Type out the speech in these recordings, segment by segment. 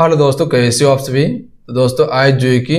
hello हाँ दोस्तों कैसे हो आप सभी तो दोस्तों आज जो है कि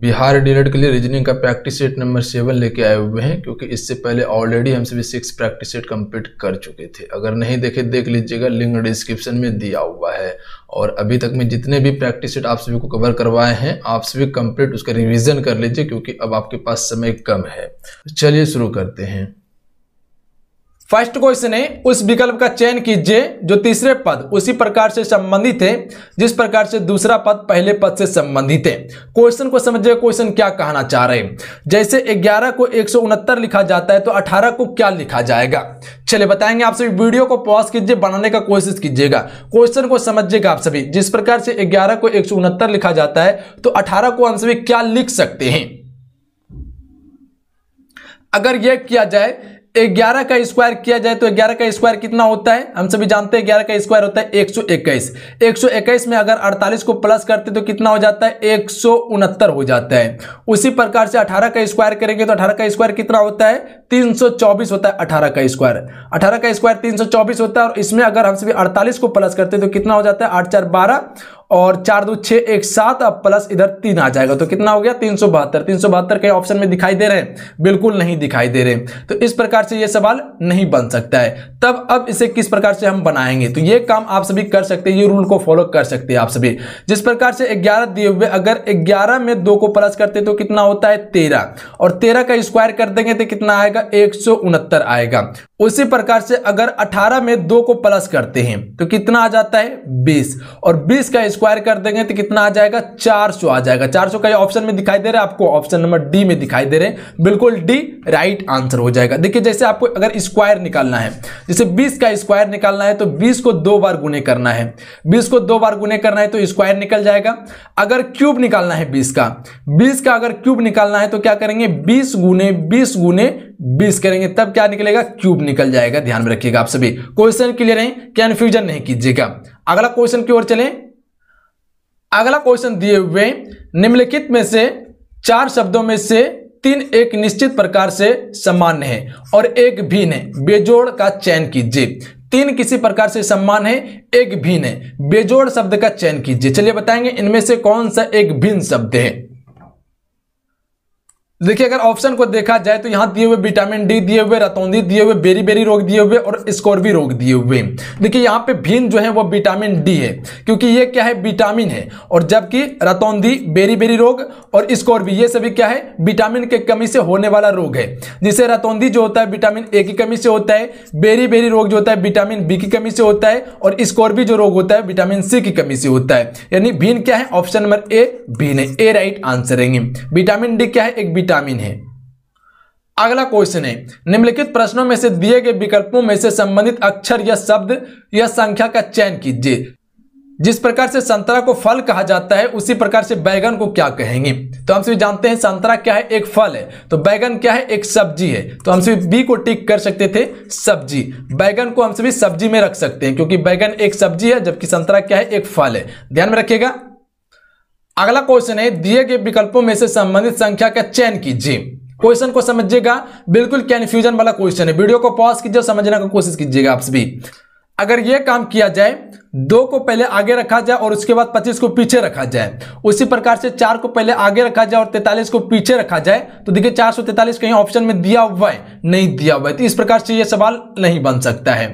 बिहार डीलेट के लिए रीजनिंग का प्रैक्टिस सेट नंबर सेवन लेके आए हुए हैं क्योंकि इससे पहले ऑलरेडी हम सभी सिक्स प्रैक्टिस सेट कंप्लीट कर चुके थे अगर नहीं देखे देख लीजिएगा लिंक डिस्क्रिप्शन में दिया हुआ है और अभी तक में जितने भी प्रैक्टिस सेट आप सभी को कवर करवाए हैं आप सभी कंप्लीट उसका रिविजन कर लीजिए क्योंकि अब आपके पास समय कम है तो चलिए शुरू करते हैं फर्स्ट क्वेश्चन है उस विकल्प का चयन कीजिए जो तीसरे पद उसी प्रकार से संबंधित है जिस प्रकार से दूसरा पद पहले पद से संबंधित है क्वेश्चन को समझिए क्वेश्चन क्या कहना चाह रहे हैं जैसे 11 को एक लिखा जाता है तो 18 को क्या लिखा जाएगा चलिए बताएंगे आप सभी वीडियो को पॉज कीजिए बनाने का कोशिश कीजिएगा क्वेश्चन को समझिएगा आप सभी जिस प्रकार से ग्यारह को एक लिखा जाता है तो अठारह को हम सभी क्या लिख सकते हैं अगर यह किया जाए ग्यारह का स्क्वायर किया जाए तो ग्यारह का स्क्वायर कितना होता है हम सभी जानते हैं ग्यारह का स्क्वायर होता है एक सौ इक्कीस एक सौ इक्कीस में अगर अड़तालीस को प्लस करते तो कितना हो जाता है एक सौ उनहत्तर हो जाता है उसी प्रकार से अठारह का स्क्वायर करेंगे तो अठारह का स्क्वायर कितना होता है 324 होता है 18 का स्क्वायर 18 का स्क्वायर 324 होता है और इसमें अगर हम सभी 48 को प्लस करते हैं तो कितना हो जाता है आठ चार बारह और चार दो छः एक सात अब प्लस इधर तीन आ जाएगा तो कितना हो गया तीन सौ बहत्तर तीन सौ बहत्तर कहीं ऑप्शन में दिखाई दे रहे हैं बिल्कुल नहीं दिखाई दे रहे हैं तो इस प्रकार से ये सवाल नहीं बन सकता है तब अब इसे किस प्रकार से हम बनाएंगे तो ये काम आप सभी कर सकते हैं ये रूल को फॉलो कर सकते हैं आप सभी जिस प्रकार से ग्यारह दिए हुए अगर ग्यारह में दो को प्लस करते तो कितना होता है तेरह और तेरह का स्क्वायर कर देंगे तो कितना आएगा आएगा एक आएगा उसी प्रकार से अगर 18 में दो को प्लस करते हैं तो कितना आ जाता है 20 और 20 का स्क्वायर कर देंगे तो कितना आ जाएगा 400 आ जाएगा 400 सौ का ऑप्शन में दिखाई दे रहा है आपको ऑप्शन नंबर डी में दिखाई दे रहे हैं बिल्कुल डी राइट आंसर हो जाएगा देखिए जैसे आपको अगर स्क्वायर निकालना है जैसे बीस का स्क्वायर निकालना है तो बीस को दो बार गुने करना है बीस को दो बार गुने करना है तो स्क्वायर निकल जाएगा अगर क्यूब निकालना है बीस का बीस का अगर क्यूब निकालना है तो क्या करेंगे बीस गुने बीस गुने बीस करेंगे तब क्या निकलेगा क्यूब निकल जाएगा ध्यान में रखिएगा आप सभी क्वेश्चन क्लियर है कन्फ्यूजन नहीं कीजिएगा अगला क्वेश्चन की ओर चले अगला क्वेश्चन दिए हुए निम्नलिखित में से चार शब्दों में से तीन एक निश्चित प्रकार से सामान्य है और एक भिन्न है बेजोड़ का चयन कीजिए तीन किसी प्रकार से सम्मान है एक भिन्न है बेजोड़ शब्द का चयन कीजिए चलिए बताएंगे इनमें से कौन सा एक भिन्न शब्द है देखिए अगर ऑप्शन को देखा जाए तो यहाँ दिए हुए विटामिन डी दिए हुए रतौंदी दिए हुए बेरी बेरी रोग दिए हुए और स्कॉर्वी रोग दिए हुए देखिए यहाँ पे भीन जो है वो विटामिन डी है क्योंकि ये क्या है विटामिन है और जबकि रतौंदी बेरी बेरी रोग और स्कॉर्वी ये सभी क्या है विटामिन के कमी से होने वाला रोग है जिसे रतौंदी जो होता है विटामिन ए की कमी से होता है बेरी बेरी रोग जो होता है विटामिन बी की कमी से होता है और स्कॉर्वी जो रोग होता है विटामिन सी की कमी से होता है यानी भीन क्या है ऑप्शन नंबर ए भीन है ए राइट आंसर है विटामिन डी क्या है एक विटामिन है अगला क्वेश्चन है निम्नलिखित प्रश्नों में से दिए गए विकल्पों में से संबंधित अक्षर या शब्द या संख्या का चयन कीजिए जिस प्रकार से संतरा को फल कहा जाता है उसी प्रकार से बैगन को क्या कहेंगे तो हम सभी जानते हैं संतरा क्या है एक फल है तो बैगन क्या है एक सब्जी है तो हम सभी बी को टिक कर सकते थे सब्जी बैगन को हम सभी सब्जी में रख सकते हैं क्योंकि बैगन एक सब्जी है जबकि संतरा क्या है एक फल है ध्यान में रखिएगा अगला क्वेश्चन है दिए गए विकल्पों में से संबंधित संख्या का चयन कीजिए क्वेश्चन को समझिएगा बिल्कुल कन्फ्यूजन वाला क्वेश्चन है वीडियो को पॉज कीजिए समझने की कोशिश कीजिएगा आप सभी अगर यह काम किया जाए दो को पहले आगे रखा जाए और उसके बाद पच्चीस को पीछे रखा जाए उसी प्रकार से चार को पहले आगे रखा जाए और तैतालीस को पीछे रखा जाए तो देखिए चार सौ तैतालीस कहीं ऑप्शन में दिया हुआ है नहीं दिया हुआ है तो इस प्रकार से यह सवाल नहीं बन सकता है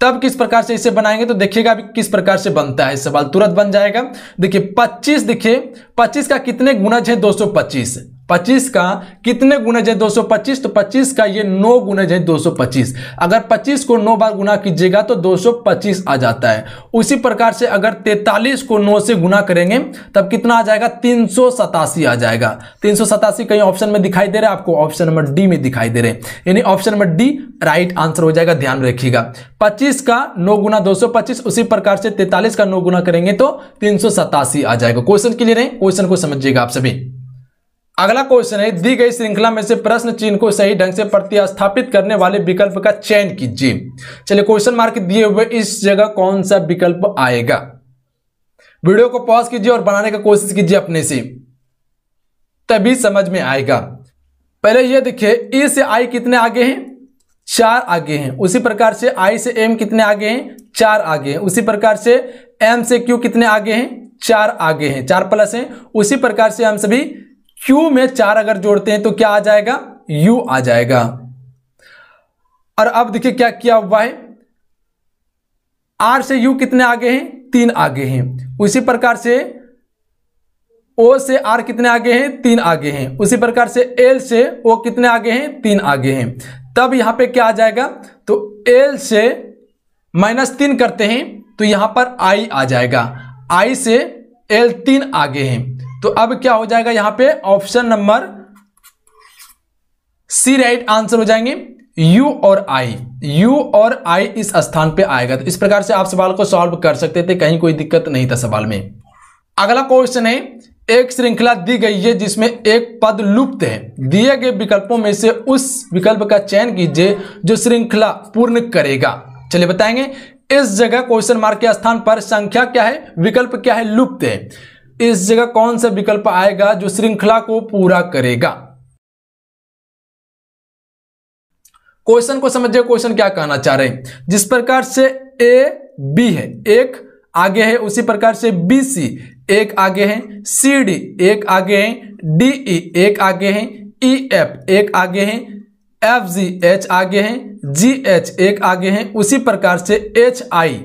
तब किस प्रकार से इसे बनाएंगे तो देखिएगा अभी किस प्रकार से बनता है सवाल तुरंत बन जाएगा देखिए 25 देखिए 25 का कितने गुणज है 225 25 का कितने गुणज है 225 तो 25 का ये 9 गुणज है 225 अगर 25 को 9 बार गुना कीजिएगा तो 225 आ जाता है उसी प्रकार से अगर 43 को 9 से गुना करेंगे तब कितना आ जाएगा तीन आ जाएगा तीन कहीं ऑप्शन में दिखाई दे रहा है आपको ऑप्शन नंबर डी में दिखाई दे रहे हैं यानी option number D right answer हो जाएगा ध्यान रखिएगा पच्चीस का नौ गुना दो उसी प्रकार से तैतालीस का नौ गुना करेंगे तो तीन आ जाएगा क्वेश्चन क्लियर है क्वेश्चन को समझिएगा आप सभी अगला क्वेश्चन है दी गई श्रृंखला में से प्रश्न चिन्ह को सही ढंग से प्रतिस्थापित करने वाले विकल्प का चयन कीजिए चलिए क्वेश्चन मार्क दिए हुए इस जगह कौन सा विकल्प आएगा वीडियो को पॉज कीजिए और बनाने का कोशिश कीजिए अपने से तभी समझ में आएगा पहले यह देखिए ई से आई कितने आगे हैं चार आगे हैं उसी प्रकार से आई से एम कितने आगे हैं चार आगे हैं उसी प्रकार से एम से क्यू कितने आगे हैं चार आगे हैं चार प्लस हैं उसी प्रकार से हम सभी क्यू में चार अगर जोड़ते हैं तो क्या आ जाएगा यू आ जाएगा और अब देखिए क्या किया हुआ है आर से यू कितने आगे हैं तीन आगे हैं उसी प्रकार से ओ से आर कितने आगे हैं तीन आगे हैं उसी प्रकार से एल से ओ कितने आगे हैं तीन आगे हैं तब यहां पे क्या आ जाएगा तो एल से माइनस तीन करते हैं तो यहां पर आई आ जाएगा आई से एल तीन आगे हैं तो अब क्या हो जाएगा यहां पे option number C right answer हो जाएंगे यू और आई यू और आई इस स्थान पे आएगा तो इस प्रकार से आप सवाल को सॉल्व कर सकते थे कहीं कोई दिक्कत नहीं था सवाल में अगला क्वेश्चन है एक श्रृंखला दी गई है जिसमें एक पद लुप्त है दिए गए विकल्पों में से उस विकल्प का चयन कीजिए जो श्रृंखला पूर्ण करेगा चलिए बताएंगे इस जगह क्वेश्चन मार्क के स्थान पर संख्या क्या है विकल्प क्या है लुप्त है इस जगह कौन सा विकल्प आएगा जो श्रृंखला को पूरा करेगा क्वेश्चन को समझिए क्वेश्चन क्या कहना चाह रहे हैं जिस प्रकार से ए बी है एक आगे है उसी प्रकार से बी सी एक आगे है सी डी एक आगे है डी ई e, एक आगे है ई e, एफ एक आगे है एफ जी एच आगे है जी एच एक आगे है उसी प्रकार से एच आई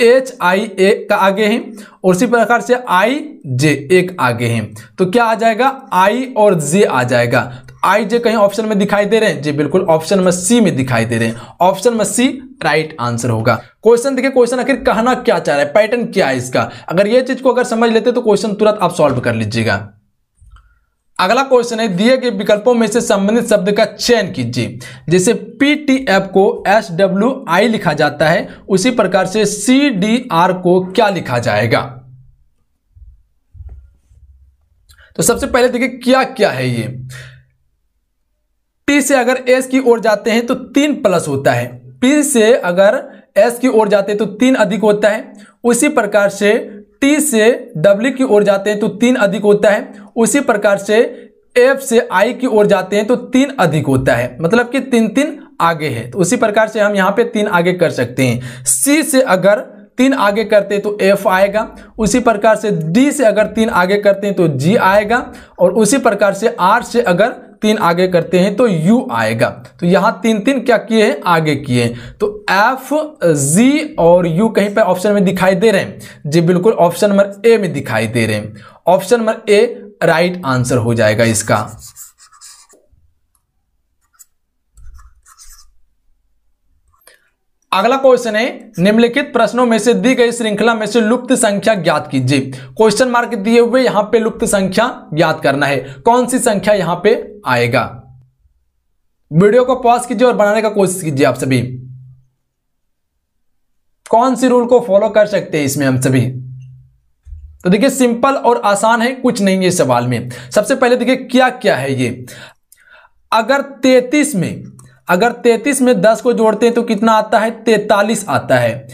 एच आई एक का आगे है और उसी प्रकार से आई जे एक आगे है तो क्या आ जाएगा आई और जे आ जाएगा तो आई जे कहीं ऑप्शन में दिखाई दे रहे हैं जी बिल्कुल ऑप्शन में सी में दिखाई दे रहे हैं ऑप्शन में सी राइट आंसर होगा क्वेश्चन देखिए क्वेश्चन आखिर कहना क्या चाह रहा है पैटर्न क्या है इसका अगर ये चीज को अगर समझ लेते तो क्वेश्चन तुरंत आप सॉल्व कर लीजिएगा अगला क्वेश्चन है दिए गए विकल्पों में से संबंधित शब्द का चयन कीजिए जैसे पीटीएफ को एस डब्ल्यू आई लिखा जाता है उसी प्रकार से सी डी आर को क्या लिखा जाएगा तो सबसे पहले देखिए क्या क्या है ये टी से अगर एस की ओर जाते हैं तो तीन प्लस होता है पी से अगर एस की ओर जाते हैं तो तीन अधिक होता है उसी प्रकार से टी से डब्ल्यू की ओर जाते हैं तो तीन अधिक होता है उसी प्रकार से एफ से आई की ओर जाते हैं तो तीन अधिक होता है मतलब कि तीन तीन आगे है तो उसी प्रकार से हम यहाँ पे तीन आगे कर सकते हैं सी से अगर तीन आगे करते हैं तो एफ आएगा उसी प्रकार से डी से अगर तीन आगे करते हैं तो जी आएगा और उसी प्रकार से आर से अगर तीन आगे करते हैं तो U आएगा तो यहां तीन तीन क्या किए हैं आगे किए हैं तो F Z और U कहीं पर ऑप्शन में दिखाई दे रहे हैं जी बिल्कुल ऑप्शन नंबर ए में दिखाई दे रहे हैं option number A right answer हो जाएगा इसका अगला क्वेश्चन है निम्नलिखित प्रश्नों में से दी गई श्रृंखला में से लुप्त संख्या ज्ञात कीजिए क्वेश्चन मार्क दिए हुए यहां पे लुप्त संख्या ज्ञात करना है कौन सी संख्या यहां पे आएगा वीडियो को पॉज कीजिए और बनाने का कोशिश कीजिए आप सभी कौन सी रूल को फॉलो कर सकते हैं इसमें हम सभी तो देखिए सिंपल और आसान है कुछ नहीं है सवाल में सबसे पहले देखिए क्या क्या है ये अगर 33 में अगर 33 में 10 को जोड़ते हैं तो कितना आता है 43 आता है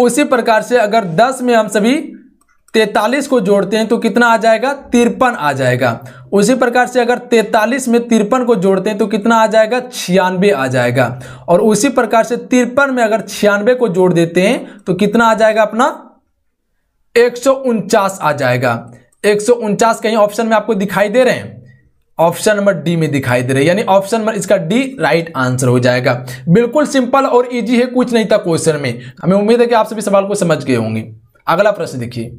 उसी प्रकार से अगर 10 में हम सभी 43 को जोड़ते हैं तो कितना आ जाएगा तिरपन आ जाएगा उसी प्रकार से अगर 43 में तिरपन को जोड़ते हैं तो कितना आ जाएगा छियानवे आ जाएगा और उसी प्रकार से तिरपन में अगर छियानवे को जोड़ देते हैं तो कितना आ जाएगा अपना एक आ जाएगा एक कहीं ऑप्शन में आपको दिखाई दे रहे हैं ऑप्शन नंबर डी में दिखाई दे रही है यानी ऑप्शन नंबर इसका डी राइट आंसर हो जाएगा बिल्कुल सिंपल और इजी है कुछ नहीं था क्वेश्चन में हमें उम्मीद है कि आप सभी सवाल को समझ गए होंगे अगला प्रश्न देखिए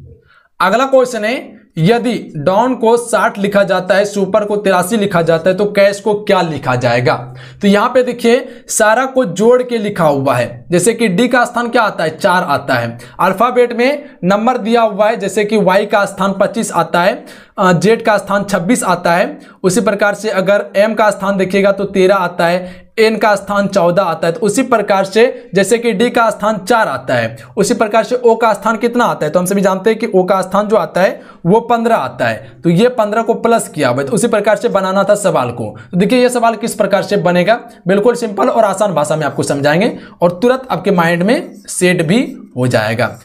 अगला क्वेश्चन है यदि डॉन को 60 लिखा जाता है सुपर को तिरासी लिखा जाता है तो कैश को क्या लिखा जाएगा तो यहां पे देखिए सारा को जोड़ के लिखा हुआ है जैसे कि डी का स्थान क्या आता है चार आता है अल्फाबेट में नंबर दिया हुआ है जैसे कि वाई का स्थान 25 आता है जेड का स्थान 26 आता है उसी प्रकार से अगर एम का स्थान देखिएगा तो 13 आता है एन का स्थान 14 आता है तो उसी प्रकार से जैसे कि डी का स्थान 4 आता है उसी प्रकार से ओ का स्थान कितना आता है तो हम सभी जानते हैं कि ओ का स्थान जो आता है वो 15 आता है तो ये 15 को प्लस किया हुआ तो उसी प्रकार से बनाना था सवाल को तो देखिए ये सवाल किस प्रकार से बनेगा बिल्कुल सिंपल और आसान भाषा में आपको समझाएंगे और तुरंत आपके माइंड में सेट भी हो जाएगा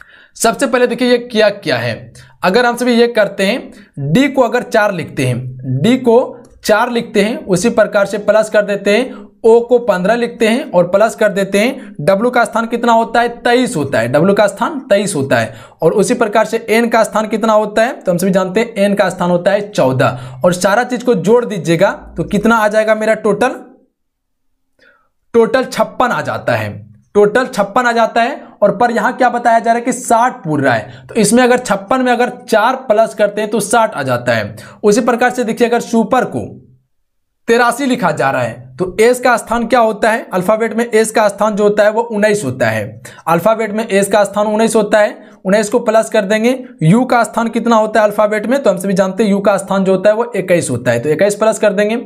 सबसे पहले देखिए ये क्या क्या है अगर हम सभी ये करते हैं डी को अगर चार लिखते हैं डी को चार लिखते हैं उसी प्रकार से प्लस कर देते हैं ओ को पंद्रह लिखते हैं और प्लस कर देते हैं डब्ल्यू का स्थान कितना होता है तेईस होता है डब्ल्यू का स्थान तेईस होता है और उसी प्रकार से एन का स्थान कितना होता है तो हम सभी जानते हैं एन का स्थान होता है चौदह और सारा चीज को जोड़ दीजिएगा तो कितना आ जाएगा मेरा टोटल टोटल छप्पन आ जाता है टोटल छप्पन आ जाता है और पर यहां क्या बताया जा रहा है कि साठ पूरा है तो इसमें अगर छप्पन में अगर चार प्लस करते हैं तो साठ आ जाता है उसी प्रकार से देखिए अगर सुपर को तेरासी लिखा जा रहा है तो एस का स्थान क्या होता है अल्फाबेट में एस का स्थान जो होता है वो उन्नीस होता है अल्फाबेट में एस का स्थान उन्नीस होता है उन्हें इसको प्लस कर देंगे यू का स्थान कितना होता है अल्फाबेट में तो हम सभी जानते हैं यू का स्थान जो होता है वो इक्कीस होता है तो इक्कीस प्लस कर देंगे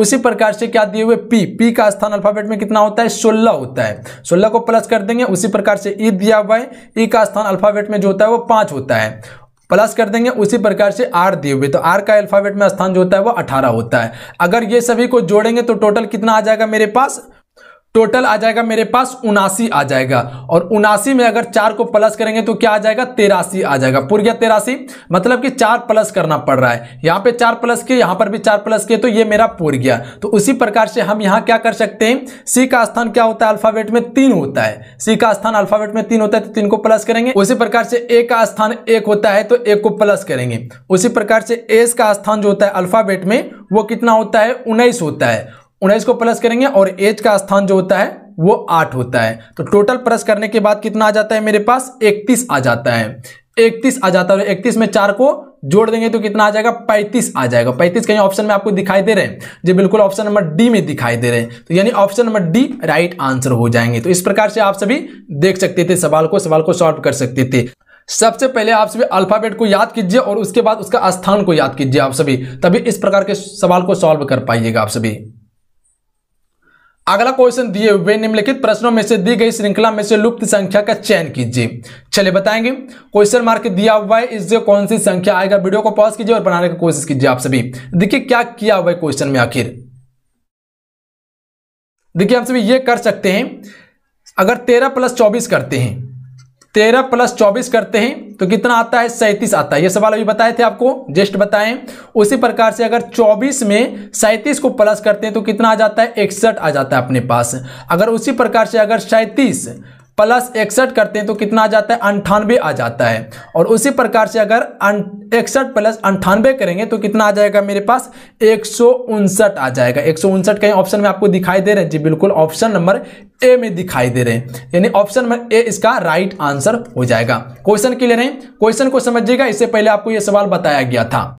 उसी प्रकार से क्या दिए हुए पी पी का स्थान अल्फाबेट में कितना होता है सोलह होता है सोलह को प्लस कर देंगे उसी प्रकार से ई e दिया हुआ है ई e का स्थान अल्फाबेट में जो होता है वो पांच होता है प्लस कर देंगे उसी प्रकार से आर दिए हुए तो आर का अल्फाबेट में स्थान जो होता है वो अठारह होता है अगर ये सभी को जोड़ेंगे तो टोटल कितना आ जाएगा मेरे पास टोटल आ जाएगा मेरे पास उनासी आ जाएगा और उनासी में अगर चार को प्लस करेंगे तो क्या आ जाएगा तेरासी आ जाएगा पूर गया तेरासी मतलब कि चार प्लस करना पड़ रहा है यहाँ पे चार प्लस किए यहाँ पर भी चार प्लस किए तो ये मेरा पूर गया तो उसी प्रकार से हम यहाँ क्या कर सकते हैं सी का स्थान क्या होता है अल्फावेट में तीन होता है सी का स्थान अल्फावेट में तीन होता है तो तीन को प्लस करेंगे उसी प्रकार से ए का स्थान एक होता है तो एक को प्लस करेंगे उसी प्रकार से एस का स्थान जो होता है अल्फावेट में वो कितना होता है उन्नीस होता है उन्नीस को प्लस करेंगे और एज का स्थान जो होता है वो आठ होता है तो टोटल प्लस करने के बाद कितना आ जाता है मेरे पास इकतीस आ जाता है इकतीस आ जाता है इकतीस में चार को जोड़ देंगे तो कितना आ जाएगा पैंतीस आ जाएगा पैंतीस कहीं ऑप्शन में आपको दिखाई दे रहे हैं जो बिल्कुल ऑप्शन नंबर डी में दिखाई दे रहे हैं तो यानी option number D right answer हो जाएंगे तो इस प्रकार से आप सभी देख सकते थे सवाल को सवाल को सॉल्व कर सकते थे सबसे पहले आप सभी अल्फाबेट को याद कीजिए और उसके बाद उसका स्थान को याद कीजिए आप सभी तभी इस प्रकार के सवाल को सॉल्व कर पाइएगा आप सभी अगला क्वेश्चन दिए हुए निम्नलिखित प्रश्नों में से दी गई श्रृंखला में से लुप्त संख्या का चयन कीजिए चलिए बताएंगे क्वेश्चन मार्क दिया हुआ है इससे कौन सी संख्या आएगा वीडियो को पॉज कीजिए और बनाने की कोशिश कीजिए आप सभी देखिए क्या किया हुआ है क्वेश्चन में आखिर देखिए हम सभी ये कर सकते हैं अगर तेरह प्लस चौबीस करते हैं तेरह प्लस चौबीस करते हैं तो कितना आता है सैंतीस आता है ये सवाल अभी बताए थे आपको जस्ट बताएं उसी प्रकार से अगर चौबीस में सैंतीस को प्लस करते हैं तो कितना आ जाता है इकसठ आ जाता है अपने पास अगर उसी प्रकार से अगर सैंतीस प्लस इकसठ करते हैं तो कितना आ जाता है अंठानवे आ जाता है और उसी प्रकार से अगर अं, इकसठ प्लस अंठानवे करेंगे तो कितना आ जाएगा मेरे पास एक आ जाएगा एक कहीं ऑप्शन में आपको दिखाई दे रहे हैं जी बिल्कुल ऑप्शन नंबर ए में दिखाई दे रहे हैं यानी ऑप्शन नंबर ए इसका राइट आंसर हो जाएगा क्वेश्चन क्लियर है क्वेश्चन को समझिएगा इससे पहले आपको यह सवाल बताया गया था